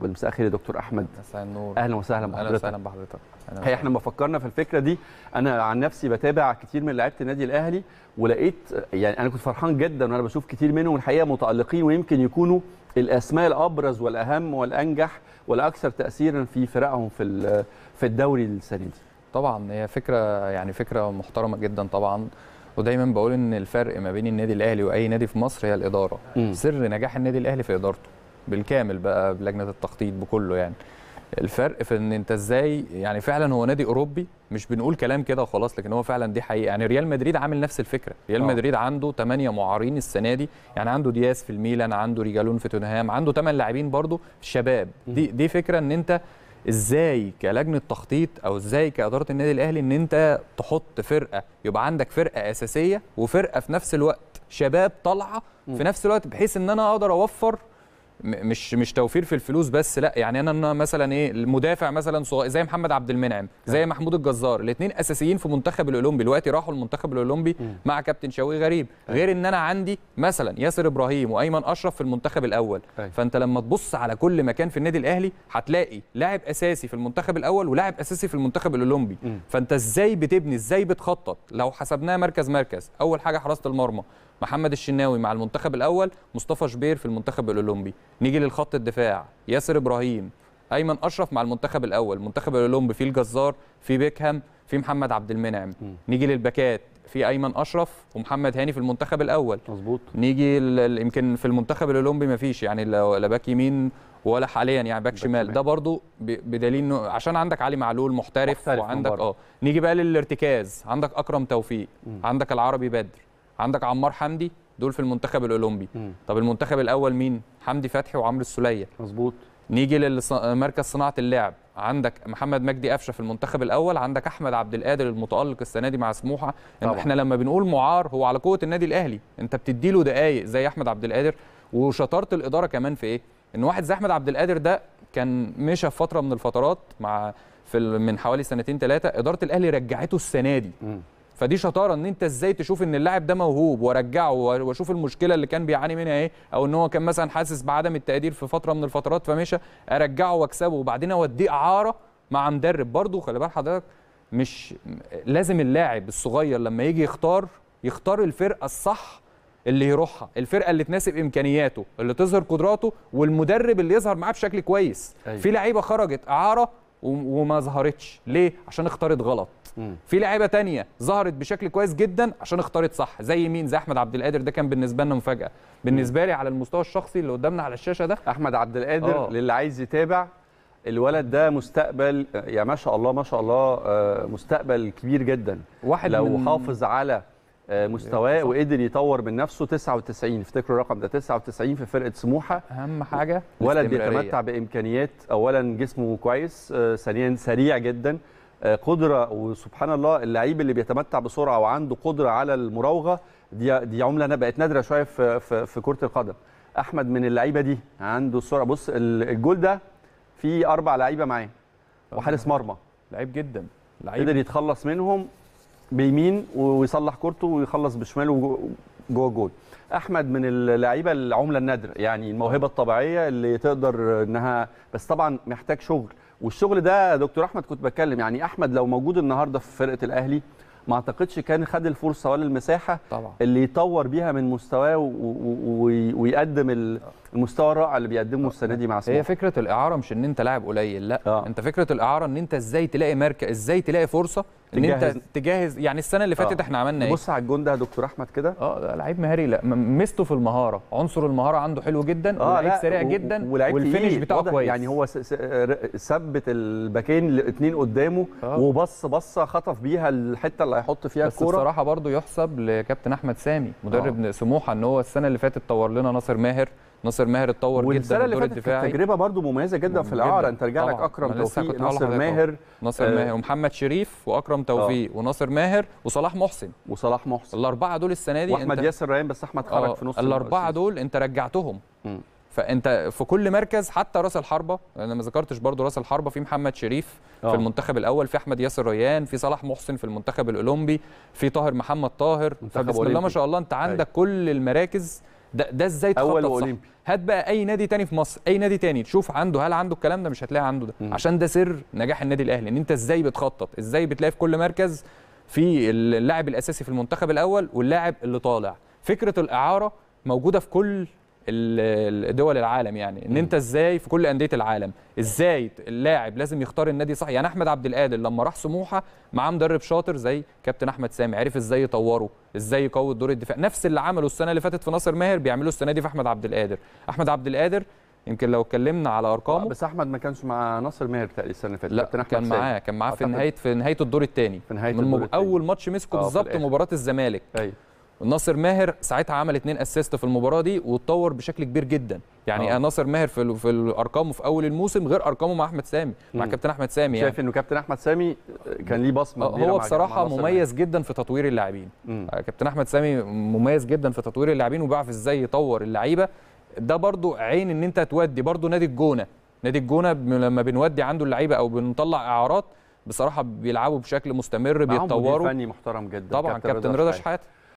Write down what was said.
بالمساء الخير يا دكتور احمد مساء النور اهلا وسهلا بحضرتك اهلا وسهلا بحضرتك هي احنا لما فكرنا في الفكره دي انا عن نفسي بتابع كتير من لعيبه النادي الاهلي ولقيت يعني انا كنت فرحان جدا وانا بشوف كتير منهم الحقيقه متالقين ويمكن يكونوا الاسماء الابرز والاهم والانجح والاكثر تاثيرا في فرقهم في في الدوري السنه دي طبعا هي فكره يعني فكره محترمه جدا طبعا ودايما بقول ان الفرق ما بين النادي الاهلي واي نادي في مصر هي الاداره م. سر نجاح النادي الاهلي في ادارته بالكامل بقى بلجنه التخطيط بكله يعني الفرق في ان انت ازاي يعني فعلا هو نادي اوروبي مش بنقول كلام كده وخلاص لكن هو فعلا دي حقيقه يعني ريال مدريد عامل نفس الفكره ريال آه. مدريد عنده 8 معارين السنه دي يعني عنده دياس في الميلان عنده ريجالون في توتنهام عنده 8 لاعبين برضو شباب دي دي فكره ان انت ازاي كلجنه تخطيط او ازاي كاداره النادي الاهلي ان انت تحط فرقه يبقى عندك فرقه اساسيه وفرقه في نفس الوقت شباب طالعه في نفس الوقت بحيث ان انا اقدر اوفر مش مش توفير في الفلوس بس لا يعني انا مثلا ايه المدافع مثلا صغير زي محمد عبد المنعم زي نعم. محمود الجزار الاثنين اساسيين في منتخب الاولمبي دلوقتي راحوا المنتخب الاولمبي مع كابتن شوقي غريب غير أيوه. ان انا عندي مثلا ياسر ابراهيم وايمن اشرف في المنتخب الاول أيوه. فانت لما تبص على كل مكان في النادي الاهلي هتلاقي لاعب اساسي في المنتخب الاول ولاعب اساسي في المنتخب الاولمبي فانت ازاي بتبني ازاي بتخطط لو حسبناها مركز مركز اول حاجه حراسه المرمى محمد الشناوي مع المنتخب الاول مصطفى شبير في المنتخب الاولمبي نيجي للخط الدفاع ياسر ابراهيم ايمن اشرف مع المنتخب الاول المنتخب الاولمبي فيه الجزار في بيكهام في محمد عبد المنعم م. نيجي للباكات في ايمن اشرف ومحمد هاني في المنتخب الاول مظبوط نيجي يمكن في المنتخب الاولمبي ما فيش يعني لا باك يمين ولا حاليا يعني باك شمال ده برضو بدليل انه عشان عندك علي معلول محترف, محترف وعندك اه نيجي بقى للارتكاز عندك اكرم توفيق م. عندك العربي بدر عندك عمار حمدي دول في المنتخب الاولمبي مم. طب المنتخب الاول مين حمدي فتحي وعمرو السوليه مظبوط نيجي لمركز صناعه اللعب عندك محمد مجدي قفشه في المنتخب الاول عندك احمد عبد القادر المتالق السنه دي مع سموحه طبعا. احنا لما بنقول معار هو على قوه النادي الاهلي انت بتدي له دقائق زي احمد عبد القادر وشطاره الاداره كمان في ايه ان واحد زي احمد عبد القادر ده كان مشى في فتره من الفترات مع في من حوالي سنتين ثلاثه اداره الاهلي رجعته السنه دي فدي شطاره ان انت ازاي تشوف ان اللاعب ده موهوب وارجعه واشوف المشكله اللي كان بيعاني منها ايه او ان هو كان مثلا حاسس بعدم التقدير في فتره من الفترات فمشى ارجعه واكسبه وبعدين اوديه اعاره مع مدرب برضه خلي بال حضرتك مش لازم اللاعب الصغير لما يجي يختار يختار الفرقه الصح اللي يروحها الفرقه اللي تناسب امكانياته اللي تظهر قدراته والمدرب اللي يظهر معاه بشكل كويس أيوة. في لعيبه خرجت اعاره وما ظهرتش ليه عشان اختارت غلط في لعيبه تانية ظهرت بشكل كويس جدا عشان اختارت صح زي مين زي احمد عبد القادر ده كان بالنسبه لنا مفاجاه بالنسبه لي على المستوى الشخصي اللي قدامنا على الشاشه ده احمد عبد القادر آه. للي عايز يتابع الولد ده مستقبل يا ما شاء الله ما شاء الله آه، مستقبل كبير جدا واحد لو من... حافظ على مستواه وقدر يطور من نفسه 99 افتكروا الرقم ده 99 في فرقه سموحه اهم حاجه ولد بيتمتع بامكانيات اولا جسمه كويس آه، ثانيا سريع جدا آه، قدره وسبحان الله اللعيب اللي بيتمتع بسرعه وعنده قدره على المراوغه دي دي عمله انا بقت نادره شويه في في, في كره القدم احمد من اللعيبه دي عنده السرعه بص الجول ده فيه اربع لعيبه معاه وحارس مرمى لعيب جدا لعيب قدر يتخلص منهم بيمين ويصلح كورته ويخلص بشماله جوه الجول احمد من اللعيبه العمله النادره يعني الموهبه الطبيعيه اللي تقدر انها بس طبعا محتاج شغل والشغل ده دكتور احمد كنت بتكلم يعني احمد لو موجود النهارده في فرقه الاهلي ما اعتقدش كان خد الفرصه ولا المساحه طبعا. اللي يطور بيها من مستواه ويقدم المستوى الرائع اللي بيقدمه السنه دي مع سموحه هي فكره الاعاره مش ان انت لاعب قليل لا آه. انت فكره الاعاره ان انت ازاي تلاقي ماركه ازاي تلاقي فرصه ان تجهز. انت تجهز يعني السنه اللي فاتت آه. احنا عملنا ايه بص على الجون ده يا دكتور احمد كده اه لعيب مهاري لا ميزته في المهاره عنصر المهاره عنده حلو جدا آه ولعيب سريع جدا والفينش بتاعه كويس يعني هو ثبت الباكين الاثنين قدامه آه. وبص بصه خطف بيها الحته اللي هيحط فيها الكوره بس الصراحه برضه يحسب لكابتن احمد سامي مدرب آه. سموحه ان هو السنه اللي فاتت طور لنا ناصر ماهر ناصر ماهر اتطور جدا اللي فاتت الدفاعي تجربه برده مميزه جدا في الاعاره انت رجع لك اكرم توفيق ناصر ماهر ناصر آه ماهر ومحمد شريف واكرم توفيق آه وناصر ماهر وصلاح محسن وصلاح محسن الاربعه دول السنه دي واحمد ياسر ريان بس احمد خرج آه في نص الاربعه دول انت رجعتهم فانت في كل مركز حتى راس الحربه انا ما ذكرتش برضو راس الحربه في محمد شريف أوه. في آه. المنتخب الاول في احمد ياسر ريان في صلاح محسن في المنتخب الاولمبي في طاهر محمد طاهر فبسم الله ما شاء الله انت أيوة. عندك أي. كل المراكز ده, ده ازاي اول اولمبي هات بقى اي نادي تاني في مصر اي نادي تاني تشوف عنده هل عنده الكلام ده مش هتلاقي عنده ده م. عشان ده سر نجاح النادي الاهلي ان انت ازاي بتخطط ازاي بتلاقي في كل مركز في اللاعب الاساسي في المنتخب الاول واللاعب اللي طالع فكره الاعاره موجوده في كل دول العالم يعني ان انت ازاي في كل انديه العالم ازاي اللاعب لازم يختار النادي صح يعني احمد عبد القادر لما راح سموحه معاه مدرب شاطر زي كابتن احمد سامي عرف ازاي يطوره ازاي يقوي دور الدفاع نفس اللي عمله السنه اللي فاتت في ناصر ماهر بيعمله السنه دي في احمد عبد القادر احمد عبد القادر يمكن لو اتكلمنا على ارقامه بس احمد ما كانش مع ناصر ماهر بتاعي السنه اللي فاتت لا كابتن احمد كان معاه كان معاه في نهايه في نهايه الدور الثاني في نهايه الدور التاني. اول ماتش مسكه آه، بالظبط مباراه الزمالك ايوه ناصر ماهر ساعتها عمل اثنين اسيست في المباراه دي واتطور بشكل كبير جدا يعني أوه. ناصر ماهر في في الارقام في اول الموسم غير ارقامه مع احمد سامي مع كابتن احمد سامي يعني شايف انه كابتن احمد سامي كان ليه بصمه آه، هو بصراحه مميز جدا في تطوير اللاعبين آه، كابتن احمد سامي مميز جدا في تطوير اللاعبين وبيعرف ازاي يطور اللعيبه ده برضو عين ان انت تودي برضو نادي الجونه نادي الجونه لما بنودي عنده اللعيبه او بنطلع اعارات بصراحه بيلعبوا بشكل مستمر بيتطوروا فني محترم جدا طبعا كابتن رضا شحاته